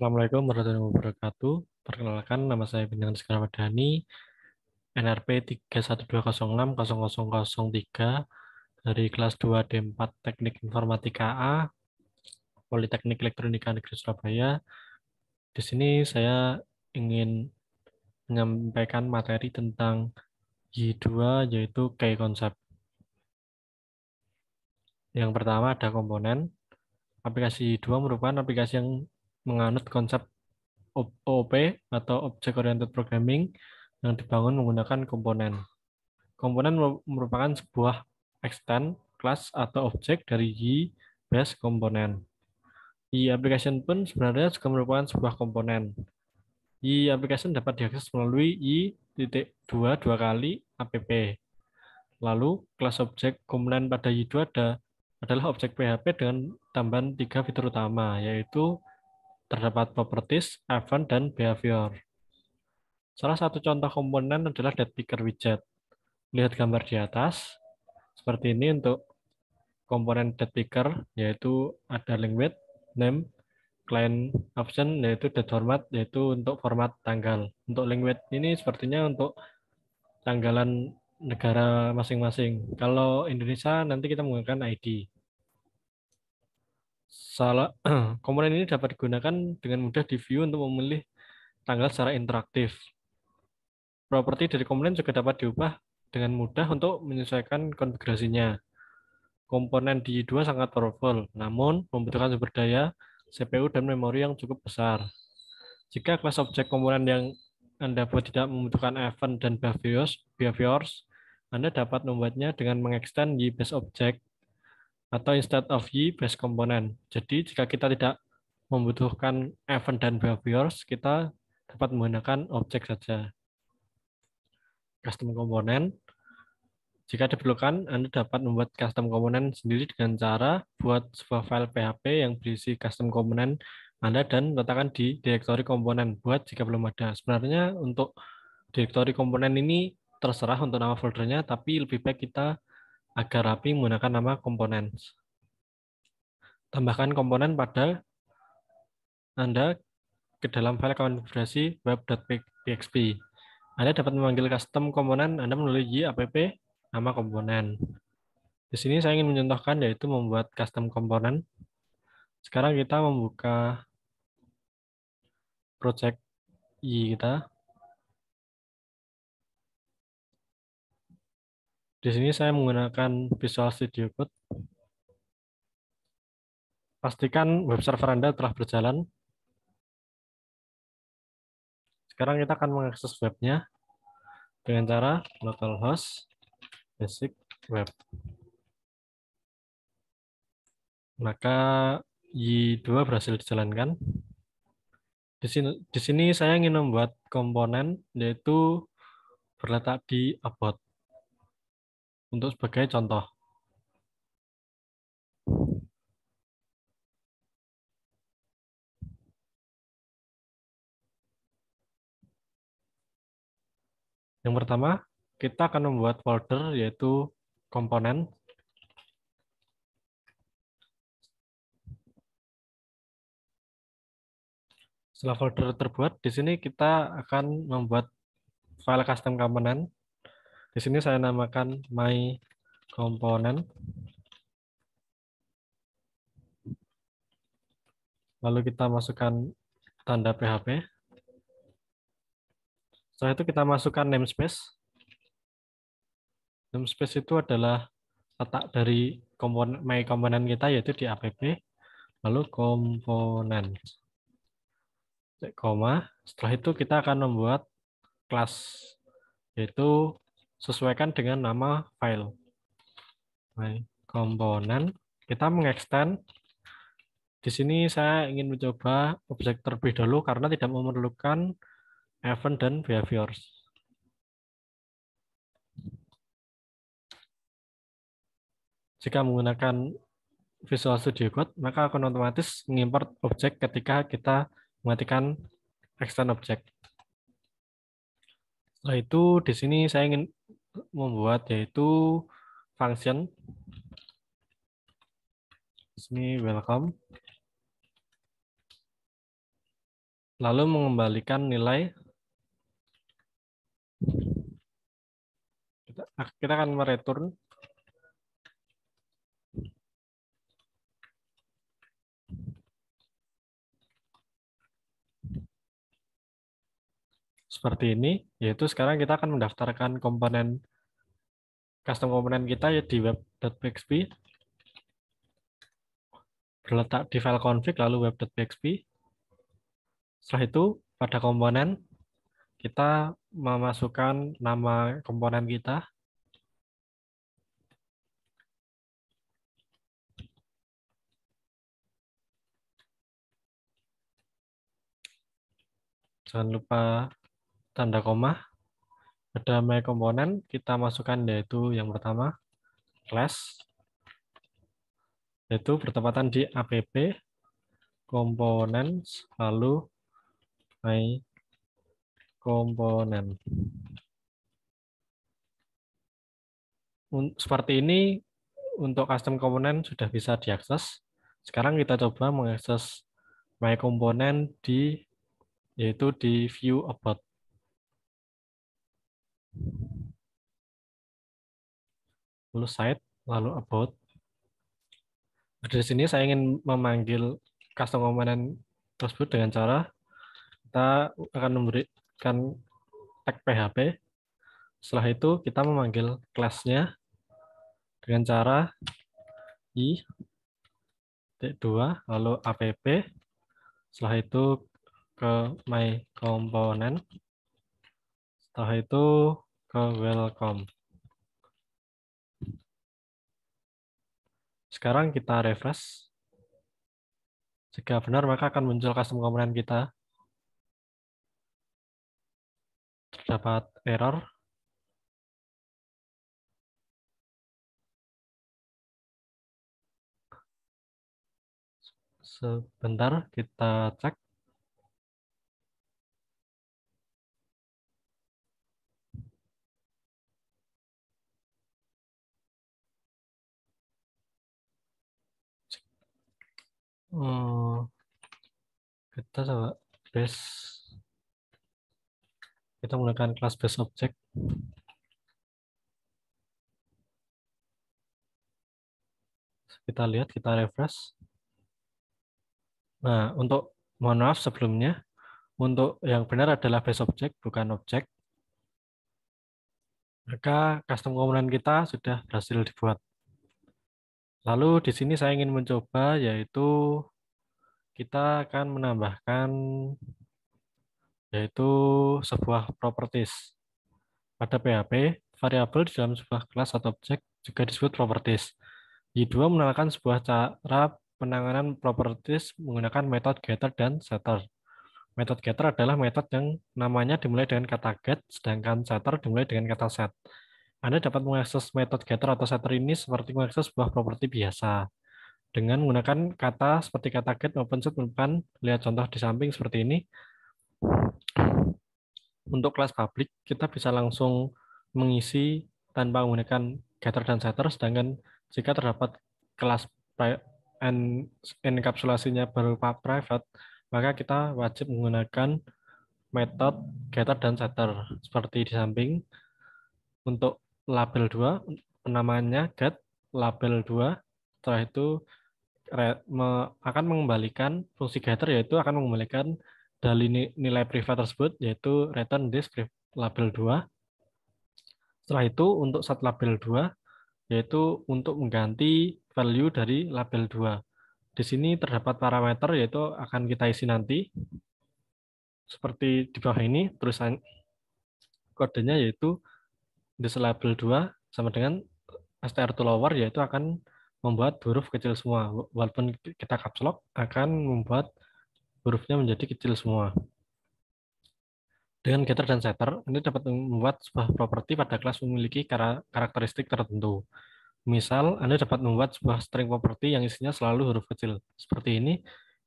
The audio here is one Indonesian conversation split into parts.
Assalamualaikum warahmatullahi wabarakatuh. Perkenalkan nama saya Bintang Sekarwadani, NRP 3126-0003 dari kelas 2 D4 Teknik Informatika A, Politeknik Elektronika Negeri Surabaya. Di sini saya ingin menyampaikan materi tentang G 2 yaitu key concept. Yang pertama ada komponen. Aplikasi Y2 merupakan aplikasi yang menganut konsep OOP atau Object Oriented Programming yang dibangun menggunakan komponen. Komponen merupakan sebuah extend class atau objek dari Y base komponen. Y application pun sebenarnya juga merupakan sebuah komponen. Y application dapat diakses melalui Y titik dua dua kali app. Lalu kelas objek komponen pada Y2 ada adalah objek PHP dengan tambahan tiga fitur utama yaitu terdapat properties, event, dan behavior. Salah satu contoh komponen adalah dead picker widget. Lihat gambar di atas. Seperti ini untuk komponen dead picker, yaitu ada link width, name, client option, yaitu dead format, yaitu untuk format tanggal. Untuk link width ini sepertinya untuk tanggalan negara masing-masing. Kalau Indonesia nanti kita menggunakan ID salah komponen ini dapat digunakan dengan mudah di view untuk memilih tanggal secara interaktif. Properti dari komponen juga dapat diubah dengan mudah untuk menyesuaikan konfigurasinya. Komponen di dua sangat powerful, namun membutuhkan sumber daya, CPU, dan memori yang cukup besar. Jika kelas objek komponen yang Anda buat tidak membutuhkan event dan behaviors, behaviors Anda dapat membuatnya dengan mengeksten di base object atau instead of y base komponen Jadi jika kita tidak membutuhkan event dan behaviors, kita dapat menggunakan objek saja. Custom komponen Jika diperlukan, Anda dapat membuat custom komponen sendiri dengan cara buat sebuah file PHP yang berisi custom komponen Anda dan letakkan di direktori komponen buat jika belum ada. Sebenarnya untuk direktori komponen ini terserah untuk nama foldernya, tapi lebih baik kita agar rapi menggunakan nama komponen. Tambahkan komponen pada Anda ke dalam file konfigurasi web.pxp. Anda dapat memanggil custom komponen Anda melalui app nama komponen. Di sini saya ingin mencontohkan yaitu membuat custom komponen. Sekarang kita membuka project Y kita. Di sini saya menggunakan Visual Studio Code. Pastikan web server Anda telah berjalan. Sekarang kita akan mengakses webnya dengan cara localhost basic web. Maka Y2 berhasil dijalankan. Di sini, di sini saya ingin membuat komponen yaitu berletak di about untuk sebagai contoh. Yang pertama, kita akan membuat folder yaitu komponen. Setelah folder terbuat, di sini kita akan membuat file custom komponen di sini saya namakan my component. Lalu kita masukkan tanda PHP. Setelah itu kita masukkan namespace. Namespace itu adalah letak dari komponen my komponen kita yaitu di app lalu komponen koma setelah itu kita akan membuat kelas yaitu sesuaikan dengan nama file. komponen. Kita mengextend. Di sini saya ingin mencoba objek terlebih dahulu karena tidak memerlukan event dan behaviors. Jika menggunakan Visual Studio Code, maka akan otomatis mengimport objek ketika kita mematikan extend objek. Setelah itu, di sini saya ingin membuat yaitu function ini welcome lalu mengembalikan nilai kita, kita akan mereturn seperti ini, yaitu sekarang kita akan mendaftarkan komponen custom komponen kita ya di web.pxp berletak di file config lalu web.pxp. Setelah itu pada komponen kita memasukkan nama komponen kita jangan lupa tanda koma, ada my komponen, kita masukkan yaitu yang pertama, class, yaitu bertepatan di app, komponen, lalu my komponen. Seperti ini, untuk custom komponen sudah bisa diakses. Sekarang kita coba mengakses my komponen di yaitu di view about lalu site, lalu about. Dari sini saya ingin memanggil custom komponen tersebut dengan cara kita akan memberikan tag PHP. Setelah itu kita memanggil kelasnya dengan cara i t2 lalu app. Setelah itu ke my komponen. Setelah itu ke welcome. Sekarang kita refresh. Jika benar, maka akan muncul custom komponen kita. Terdapat error. Sebentar, kita cek. Hmm, kita coba base kita menggunakan kelas base object kita lihat kita refresh nah untuk mohon maaf sebelumnya untuk yang benar adalah base object bukan objek maka custom komponen kita sudah berhasil dibuat Lalu di sini saya ingin mencoba yaitu kita akan menambahkan yaitu sebuah properties. Pada PHP, variabel di dalam sebuah kelas atau objek juga disebut properties. Y2 menerapkan sebuah cara penanganan properties menggunakan metode getter dan setter. Metode getter adalah metode yang namanya dimulai dengan kata get, sedangkan setter dimulai dengan kata set. Anda dapat mengakses metode getter atau setter ini seperti mengakses sebuah properti biasa. Dengan menggunakan kata seperti kata get maupun set merupakan lihat contoh di samping seperti ini. Untuk kelas publik, kita bisa langsung mengisi tanpa menggunakan getter dan setter, sedangkan jika terdapat kelas enkapsulasinya berupa private, maka kita wajib menggunakan metode getter dan setter seperti di samping untuk label 2 penamanya get label 2 setelah itu akan mengembalikan fungsi getter yaitu akan mengembalikan dari nilai privat tersebut yaitu return this label 2 setelah itu untuk set label 2 yaitu untuk mengganti value dari label 2 di sini terdapat parameter yaitu akan kita isi nanti seperti di bawah ini tulisan kodenya yaitu this label 2 sama dengan str to lower yaitu akan membuat huruf kecil semua. Walaupun kita caps lock akan membuat hurufnya menjadi kecil semua. Dengan getter dan setter, ini dapat membuat sebuah properti pada kelas memiliki karakteristik tertentu. Misal, Anda dapat membuat sebuah string properti yang isinya selalu huruf kecil. Seperti ini,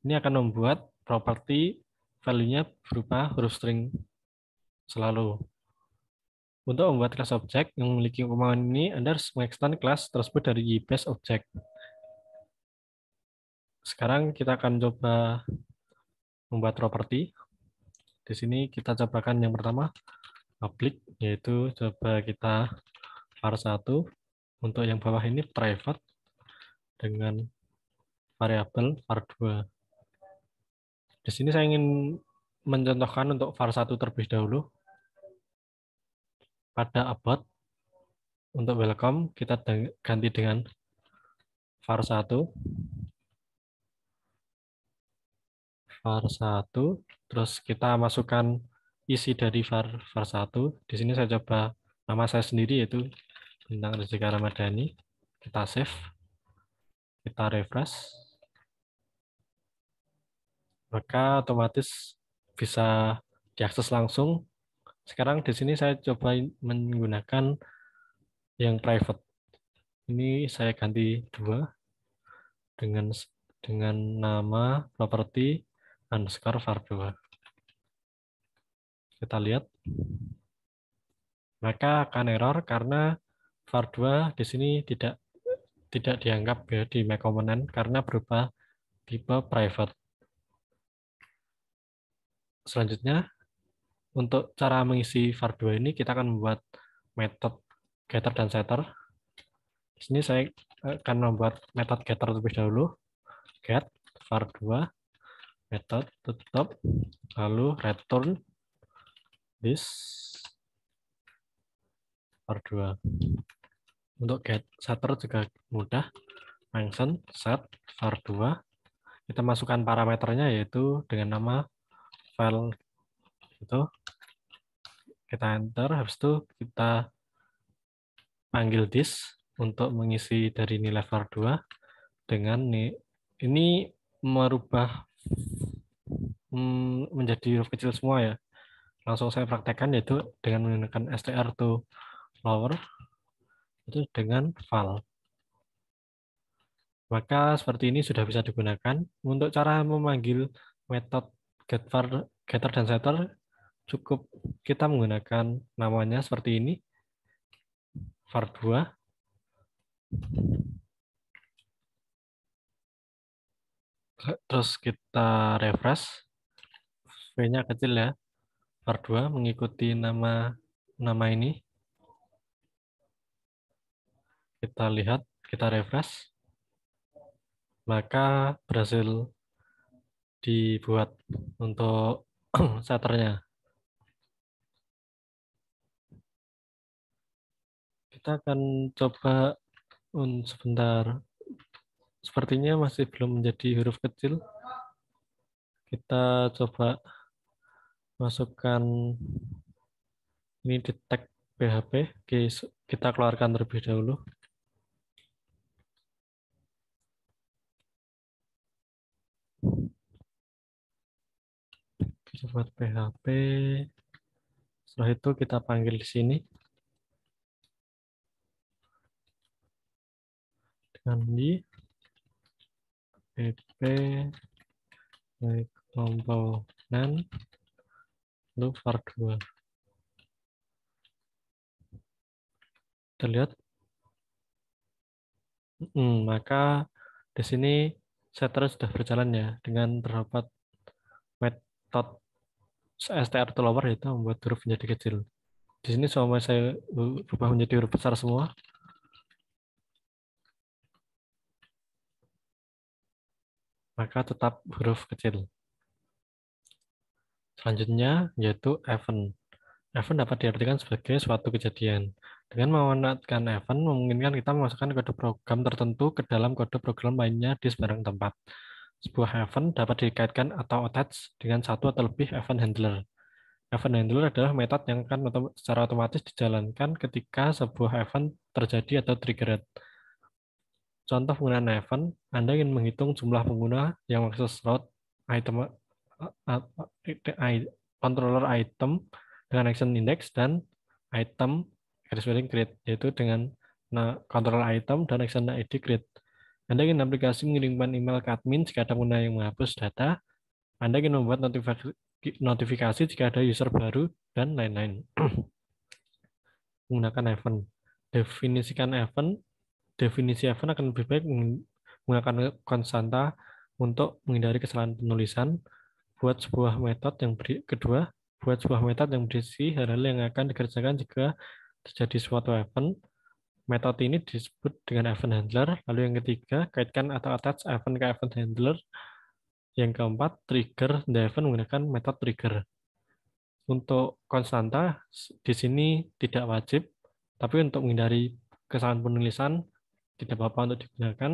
ini akan membuat properti value-nya berupa huruf string selalu. Untuk membuat kelas objek yang memiliki kemampuan ini, Anda harus mengekstan kelas tersebut dari base object. Sekarang kita akan coba membuat properti. Di sini kita cobakan yang pertama public, yaitu coba kita var 1. Untuk yang bawah ini private dengan variable var 2. Di sini saya ingin mencontohkan untuk var 1 terlebih dahulu pada abot untuk welcome kita ganti dengan var 1 var 1 terus kita masukkan isi dari var var 1 di sini saya coba nama saya sendiri yaitu bintang rezeki Ramadhani kita save kita refresh maka otomatis bisa diakses langsung sekarang di sini saya coba menggunakan yang private. Ini saya ganti dua dengan dengan nama properti underscore var2. Kita lihat. Maka akan error karena var2 di sini tidak tidak dianggap ya di make karena berupa tipe private. Selanjutnya untuk cara mengisi var 2 ini kita akan membuat method getter dan setter. Di sini saya eh, akan membuat method getter terlebih dahulu. Get var 2 method tetap lalu return this var 2. Untuk get setter juga mudah. Function set var 2 kita masukkan parameternya yaitu dengan nama file gitu kita enter habis itu kita panggil this untuk mengisi dari nilai var 2 dengan ini ini merubah hmm, menjadi huruf kecil semua ya langsung saya praktekkan yaitu dengan menggunakan str to lower itu dengan val maka seperti ini sudah bisa digunakan untuk cara memanggil metode get getter dan setter cukup kita menggunakan namanya seperti ini var 2 terus kita refresh V-nya kecil ya var 2 mengikuti nama nama ini kita lihat kita refresh maka berhasil dibuat untuk setternya. kita akan coba un sebentar. Sepertinya masih belum menjadi huruf kecil. Kita coba masukkan ini di tag PHP. Oke, kita keluarkan terlebih dahulu. Coba PHP. Setelah itu kita panggil di sini. nanti di PP baik komponen lalu var 2. Terlihat? Hmm, maka di sini setter sudah berjalan ya dengan terdapat metode str to lower yaitu membuat huruf menjadi kecil. Di sini semua saya ubah menjadi huruf besar semua. maka tetap huruf kecil. Selanjutnya yaitu event. Event dapat diartikan sebagai suatu kejadian. Dengan memanfaatkan event, memungkinkan kita memasukkan kode program tertentu ke dalam kode program lainnya di sebarang tempat. Sebuah event dapat dikaitkan atau attach dengan satu atau lebih event handler. Event handler adalah metode yang akan secara otomatis dijalankan ketika sebuah event terjadi atau triggered. Contoh penggunaan event, Anda ingin menghitung jumlah pengguna yang mengakses route item controller item dengan action index dan item garis miring grid yaitu dengan controller item dan action ID grid. Anda ingin aplikasi mengirimkan email ke admin jika ada pengguna yang menghapus data. Anda ingin membuat notifikasi, notifikasi jika ada user baru dan lain-lain. Menggunakan event. Definisikan event definisi event akan lebih baik menggunakan konstanta untuk menghindari kesalahan penulisan buat sebuah metode yang beri, kedua buat sebuah metode yang berisi hal-hal yang akan dikerjakan jika terjadi suatu event metode ini disebut dengan event handler lalu yang ketiga kaitkan atau attach event ke event handler yang keempat trigger the event menggunakan metode trigger untuk konstanta di sini tidak wajib tapi untuk menghindari kesalahan penulisan tidak apa-apa untuk digunakan.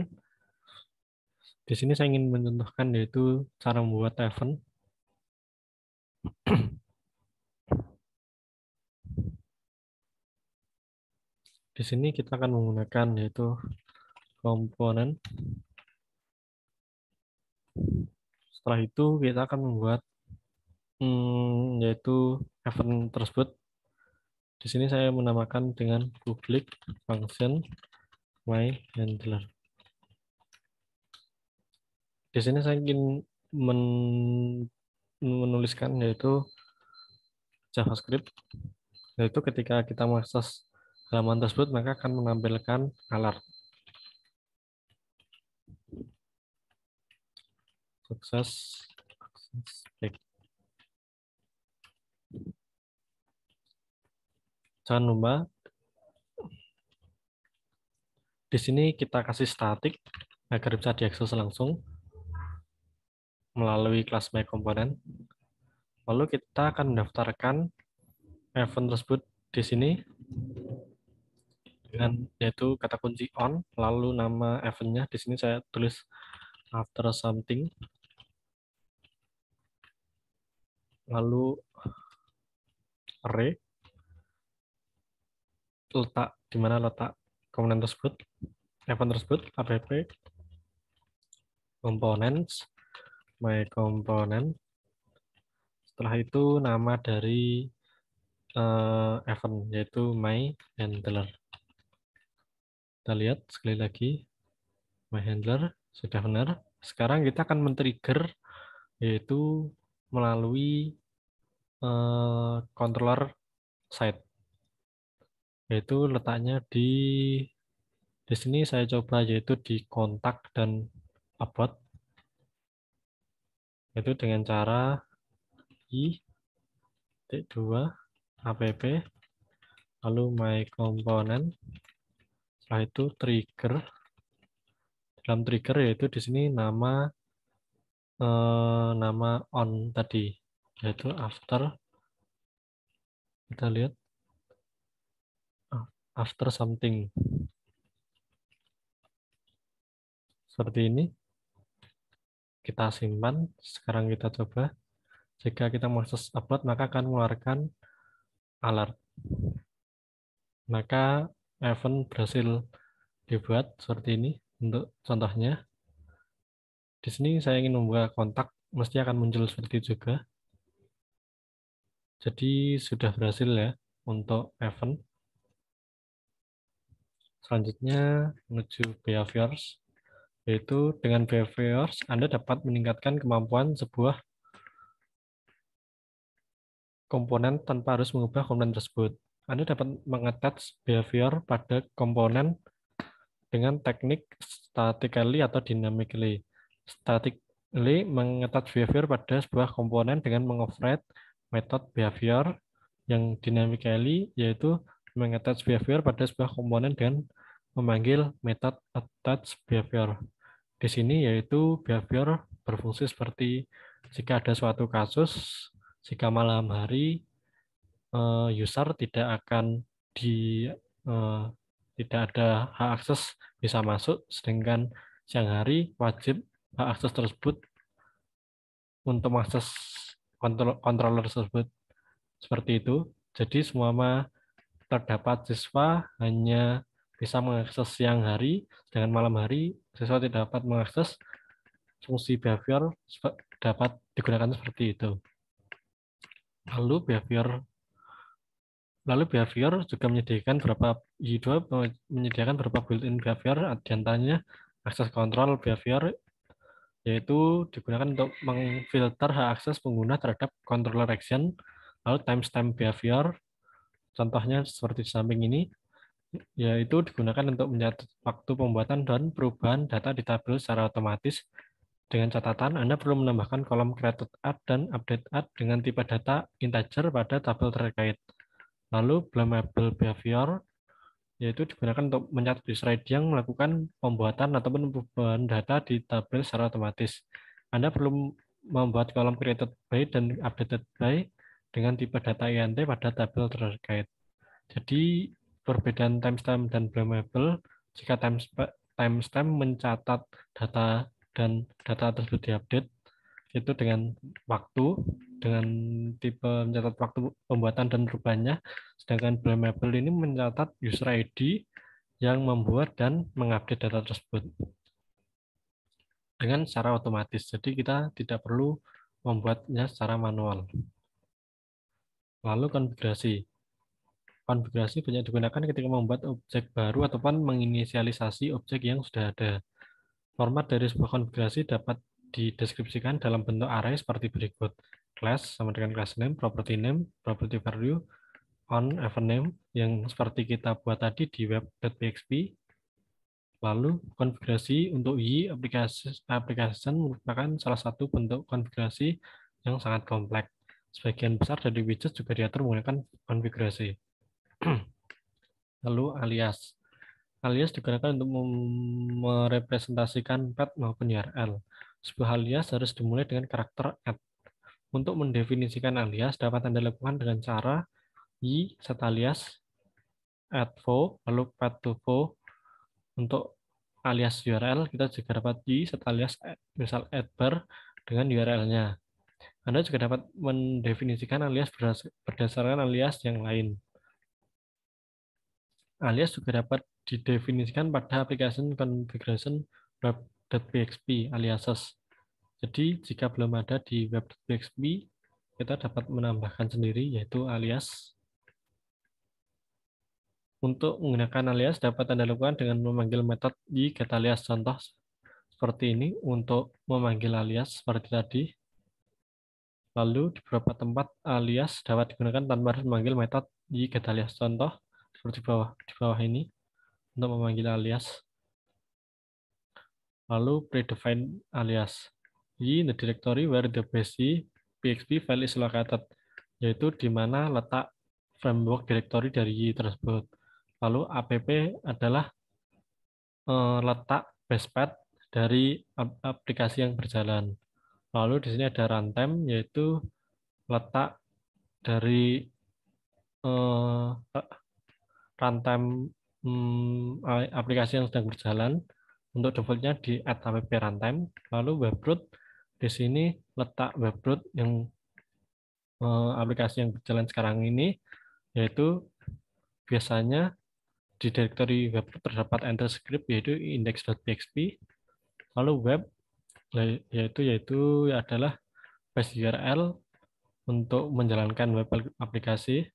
Di sini saya ingin mencontohkan yaitu cara membuat event. Di sini kita akan menggunakan yaitu komponen. Setelah itu kita akan membuat hmm, yaitu event tersebut. Di sini saya menamakan dengan public function my handler. Di sini saya ingin men menuliskan yaitu JavaScript yaitu ketika kita mengakses halaman tersebut maka akan menampilkan alert. Sukses Jangan lupa di sini kita kasih statik agar bisa diakses langsung melalui kelas My Component. Lalu kita akan mendaftarkan event tersebut di sini dengan yaitu kata kunci on lalu nama eventnya di sini saya tulis after something lalu array letak di mana letak komponen tersebut, event tersebut, app components, my component. Setelah itu nama dari uh, eh, event yaitu my handler. Kita lihat sekali lagi my handler sudah benar. Sekarang kita akan men-trigger yaitu melalui uh, controller site yaitu letaknya di di sini saya coba yaitu di kontak dan upload yaitu dengan cara i t 2 app lalu my component setelah itu trigger dalam trigger yaitu di sini nama eh, nama on tadi yaitu after kita lihat after something. Seperti ini. Kita simpan. Sekarang kita coba. Jika kita mengakses upload, maka akan mengeluarkan alert. Maka event berhasil dibuat seperti ini untuk contohnya. Di sini saya ingin membuka kontak, mesti akan muncul seperti itu juga. Jadi sudah berhasil ya untuk event. Selanjutnya menuju behaviors, yaitu dengan behaviors Anda dapat meningkatkan kemampuan sebuah komponen tanpa harus mengubah komponen tersebut. Anda dapat mengattach behavior pada komponen dengan teknik statically atau dynamically. Statically mengattach behavior pada sebuah komponen dengan mengoverride metode behavior yang dynamically yaitu mengattach behavior pada sebuah komponen dan memanggil metode attach behavior. Di sini yaitu behavior berfungsi seperti jika ada suatu kasus, jika malam hari eh, user tidak akan di eh, tidak ada hak akses bisa masuk, sedangkan siang hari wajib hak akses tersebut untuk akses kontrol, controller tersebut. Seperti itu. Jadi semua terdapat siswa hanya bisa mengakses siang hari, dengan malam hari siswa tidak dapat mengakses fungsi behavior dapat digunakan seperti itu. Lalu behavior lalu behavior juga menyediakan beberapa i menyediakan beberapa built-in behavior diantaranya akses kontrol behavior yaitu digunakan untuk mengfilter hak akses pengguna terhadap controller action lalu timestamp behavior Contohnya seperti di samping ini, yaitu digunakan untuk mencatat waktu pembuatan dan perubahan data di tabel secara otomatis dengan catatan Anda perlu menambahkan kolom created At dan update At dengan tipe data integer pada tabel terkait. Lalu blamable behavior yaitu digunakan untuk mencatat user slide yang melakukan pembuatan ataupun perubahan data di tabel secara otomatis. Anda perlu membuat kolom created by dan updated by dengan tipe data INT pada tabel terkait. Jadi perbedaan timestamp dan blamable jika timestamp mencatat data dan data tersebut diupdate itu dengan waktu dengan tipe mencatat waktu pembuatan dan perubahannya sedangkan blamable ini mencatat user ID yang membuat dan mengupdate data tersebut dengan secara otomatis jadi kita tidak perlu membuatnya secara manual Lalu konfigurasi. Konfigurasi banyak digunakan ketika membuat objek baru ataupun menginisialisasi objek yang sudah ada. Format dari sebuah konfigurasi dapat dideskripsikan dalam bentuk array seperti berikut. Class sama dengan class name, property name, property value, on event name yang seperti kita buat tadi di web.php. Lalu konfigurasi untuk UI aplikasi application merupakan salah satu bentuk konfigurasi yang sangat kompleks Sebagian besar dari widget juga diatur menggunakan konfigurasi. Lalu alias. Alias digunakan untuk merepresentasikan pet maupun URL. Sebuah alias harus dimulai dengan karakter at. Untuk mendefinisikan alias dapat Anda lakukan dengan cara i set alias add fo lalu pet to fo untuk alias URL kita juga dapat i set alias misal add bar dengan URL-nya. Anda juga dapat mendefinisikan alias berdasarkan alias yang lain. Alias juga dapat didefinisikan pada application configuration web.php aliases. Jadi jika belum ada di web.php, kita dapat menambahkan sendiri yaitu alias. Untuk menggunakan alias dapat Anda lakukan dengan memanggil metode di get alias contoh seperti ini untuk memanggil alias seperti tadi Lalu, di beberapa tempat alias dapat digunakan tanpa harus memanggil di get alias. Contoh, seperti bawah, di bawah ini, untuk memanggil alias. Lalu, predefined alias. di the directory where the base PXP file is located, yaitu di mana letak framework directory dari Y tersebut. Lalu, app adalah eh, letak base path dari aplikasi yang berjalan. Lalu di sini ada runtime, yaitu letak dari uh, runtime um, aplikasi yang sedang berjalan. Untuk defaultnya di app runtime. Lalu webroot, di sini letak webroot yang uh, aplikasi yang berjalan sekarang ini, yaitu biasanya di directory webroot terdapat enter script yaitu index.php, lalu web Nah, yaitu yaitu adalah base URL untuk menjalankan web aplikasi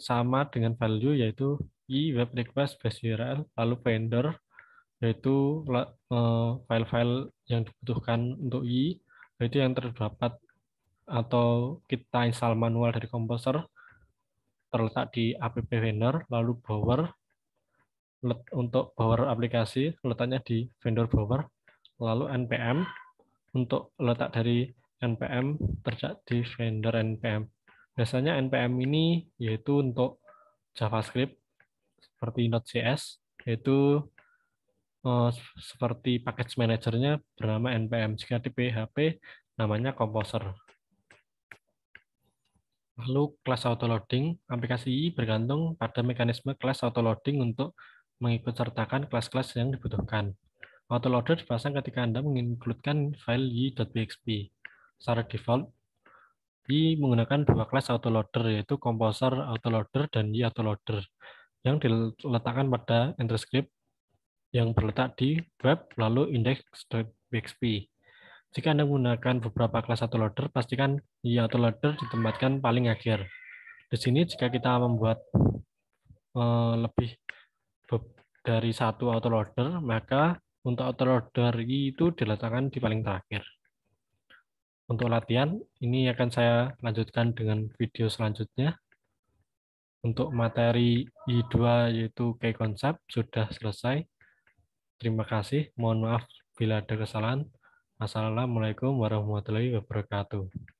sama dengan value yaitu i web request base URL lalu vendor yaitu e, file-file yang dibutuhkan untuk i yaitu yang terdapat atau kita install manual dari komposer terletak di app vendor lalu bower untuk power aplikasi letaknya di vendor power lalu npm untuk letak dari npm terjadi di vendor npm. Biasanya npm ini yaitu untuk JavaScript seperti Node.js yaitu eh, seperti package manajernya bernama npm. Jika di PHP namanya composer. Lalu kelas loading aplikasi ini bergantung pada mekanisme kelas loading untuk mengikut sertakan kelas-kelas yang dibutuhkan. Autoloader dipasang ketika Anda menginkludkan file y.bxp. Secara default, y menggunakan dua kelas autoloader, yaitu composer autoloader dan y autoloader, yang diletakkan pada enter yang berletak di web lalu index.bxp. Jika Anda menggunakan beberapa kelas autoloader, pastikan y autoloader ditempatkan paling akhir. Di sini, jika kita membuat eh, lebih dari satu autoloader, maka untuk outer order itu diletakkan di paling terakhir. Untuk latihan, ini akan saya lanjutkan dengan video selanjutnya. Untuk materi I2 yaitu key concept sudah selesai. Terima kasih. Mohon maaf bila ada kesalahan. Assalamualaikum warahmatullahi wabarakatuh.